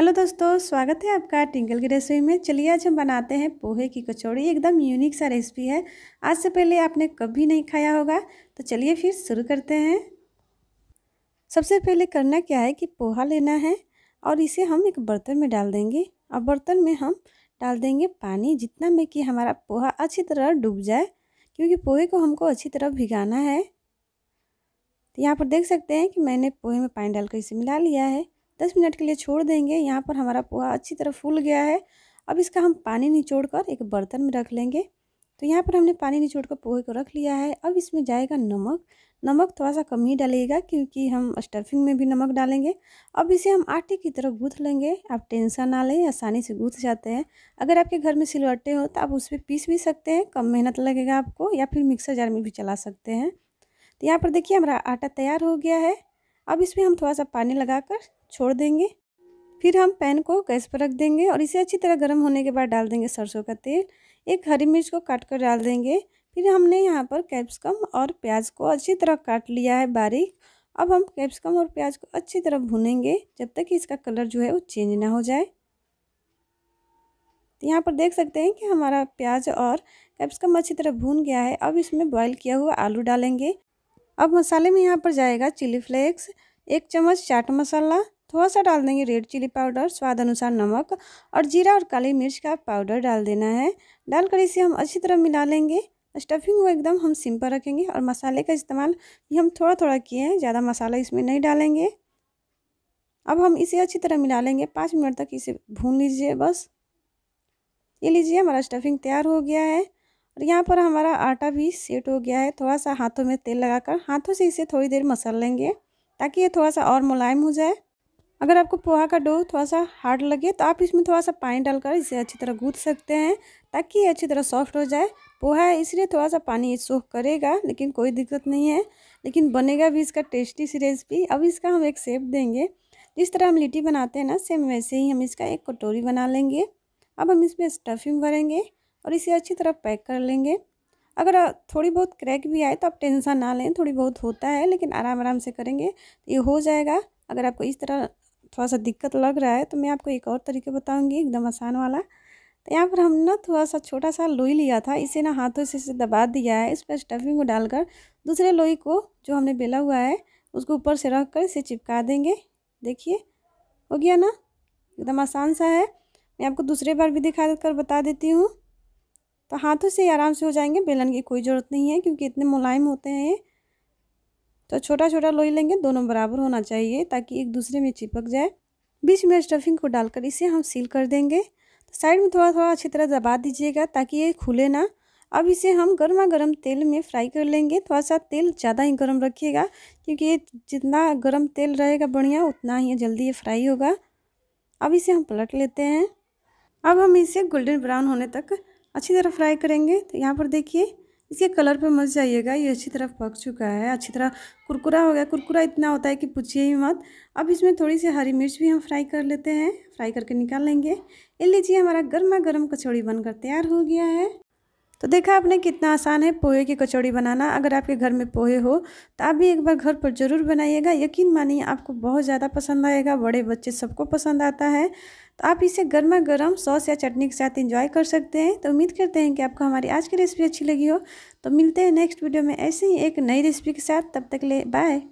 hello दोस्तों स्वागत है आपका टिंकल की रेसिपी में चलिए आज हम बनाते हैं पोहे की कचौड़ी एकदम यूनिक सा रेसिपी है आज से पहले आपने कभी नहीं खाया होगा तो चलिए फिर शुरू करते हैं सबसे पहले करना क्या है कि पोहा लेना है और इसे हम एक बर्तन में डाल देंगे और बर्तन में हम डाल देंगे पानी जितना में कि हमारा पोहा अच्छी तरह डूब जाए क्योंकि पोहे को हमको अच्छी तरह भिगाना है तो यहाँ पर देख सकते हैं कि मैंने पोहे में पानी डालकर इसे मिला लिया है दस मिनट के लिए छोड़ देंगे यहाँ पर हमारा पोहा अच्छी तरह फूल गया है अब इसका हम पानी निचोड़ कर एक बर्तन में रख लेंगे तो यहाँ पर हमने पानी निचोड़ कर पोहे को रख लिया है अब इसमें जाएगा नमक नमक थोड़ा सा कम ही डालेगा क्योंकि हम स्टफिंग में भी नमक डालेंगे अब इसे हम आटे की तरह गूँथ लेंगे आप टेंशन ना लें आसानी से गूँथ जाते हैं अगर आपके घर में सिलवट्टे हो तो आप उस पर पीस भी सकते हैं कम मेहनत लगेगा आपको या फिर मिक्सर जार में भी चला सकते हैं तो यहाँ पर देखिए हमारा आटा तैयार हो गया है अब इसमें हम थोड़ा सा पानी लगाकर छोड़ देंगे फिर हम पैन को गैस पर रख देंगे और इसे अच्छी तरह गर्म होने के बाद डाल देंगे सरसों का तेल एक हरी मिर्च को काट कर डाल देंगे फिर हमने यहाँ पर कैप्सिकम और प्याज को अच्छी तरह काट लिया है बारीक अब हम कैप्सिकम और प्याज को अच्छी तरह भूनेंगे जब तक कि इसका कलर जो है वो चेंज ना हो जाए तो यहाँ पर देख सकते हैं कि हमारा प्याज और कैप्सिकम अच्छी तरह भून गया है अब इसमें बॉईल किया हुआ आलू डालेंगे अब मसाले में यहाँ पर जाएगा चिली फ्लेक्स एक चम्मच चाट मसाला थोड़ा सा डाल देंगे रेड चिली पाउडर स्वाद अनुसार नमक और जीरा और काली मिर्च का पाउडर डाल देना है डालकर इसे हम अच्छी तरह मिला लेंगे स्टफिंग को एकदम हम सिंपल रखेंगे और मसाले का इस्तेमाल भी हम थोड़ा थोड़ा किए हैं ज़्यादा मसाला इसमें नहीं डालेंगे अब हम इसे अच्छी तरह मिला लेंगे पाँच मिनट तक इसे भून लीजिए बस ये लीजिए हमारा स्टफिंग तैयार हो गया है और यहाँ पर हमारा आटा भी सेट हो गया है थोड़ा सा हाथों में तेल लगाकर हाथों से इसे थोड़ी देर मसल लेंगे ताकि ये थोड़ा सा और मुलायम हो जाए अगर आपको पोहा का डो थोड़ा सा हार्ड लगे तो आप इसमें थोड़ा सा पानी डालकर इसे अच्छी तरह गूँथ सकते हैं ताकि ये अच्छी तरह सॉफ्ट हो जाए पोहा है इसलिए थोड़ा सा पानी सोख करेगा लेकिन कोई दिक्कत नहीं है लेकिन बनेगा भी इसका टेस्टी सी रेसिपी अब इसका हम एक सेप देंगे जिस तरह हम लिट्टी बनाते हैं ना सेम वैसे ही हम इसका एक कटोरी बना लेंगे अब हम इसमें स्टफिंग भरेंगे और इसे अच्छी तरह पैक कर लेंगे अगर थोड़ी बहुत क्रैक भी आए तो आप टेंशन ना लें थोड़ी बहुत होता है लेकिन आराम आराम से करेंगे तो ये हो जाएगा अगर आपको इस तरह थोड़ा सा दिक्कत लग रहा है तो मैं आपको एक और तरीके बताऊँगी एकदम आसान वाला तो यहाँ पर हम ना थोड़ा सा छोटा सा लोई लिया था इसे ना हाथों से इसे दबा दिया है इस पर स्टफिंग को डालकर दूसरे लोई को जो हमने बेला हुआ है उसको ऊपर से रख कर इसे चिपका देंगे देखिए हो गया ना एकदम आसान सा है मैं आपको दूसरे बार भी दिखा कर बता देती हूँ तो हाथों से आराम से हो जाएंगे बेलन की कोई ज़रूरत नहीं है क्योंकि इतने मुलायम होते हैं ये तो छोटा छोटा लोई लेंगे दोनों बराबर होना चाहिए ताकि एक दूसरे में चिपक जाए बीच में स्टफिंग को डालकर इसे हम सील कर देंगे तो साइड में थोड़ा थोड़ा अच्छी तरह दबा दीजिएगा ताकि ये खुले ना अब इसे हम गर्मा गर्म तेल में फ्राई कर लेंगे थोड़ा सा तेल ज़्यादा ही गर्म रखिएगा क्योंकि ये जितना गर्म तेल रहेगा बढ़िया उतना ही जल्दी ये फ्राई होगा अब इसे हम पलट लेते हैं अब हम इसे गोल्डन ब्राउन होने तक अच्छी तरह फ्राई करेंगे तो यहाँ पर देखिए इसके कलर पे मत जाइएगा ये अच्छी तरह पक चुका है अच्छी तरह कुरकुरा हो गया कुरकुरा इतना होता है कि पूछिए ही मत अब इसमें थोड़ी सी हरी मिर्च भी हम फ्राई कर लेते हैं फ्राई करके निकाल लेंगे ये लीजिए हमारा गर्मा गर्म कचौड़ी बनकर तैयार हो गया है तो देखा आपने कितना आसान है पोहे की कचौड़ी बनाना अगर आपके घर में पोहे हो तो आप भी एक बार घर पर ज़रूर बनाइएगा यकीन मानिए आपको बहुत ज़्यादा पसंद आएगा बड़े बच्चे सबको पसंद आता है तो आप इसे गर्मा गर्म सॉस या चटनी के साथ इंजॉय कर सकते हैं तो उम्मीद करते हैं कि आपको हमारी आज की रेसिपी अच्छी लगी हो तो मिलते हैं नेक्स्ट वीडियो में ऐसे ही एक नई रेसिपी के साथ तब तक ले बाय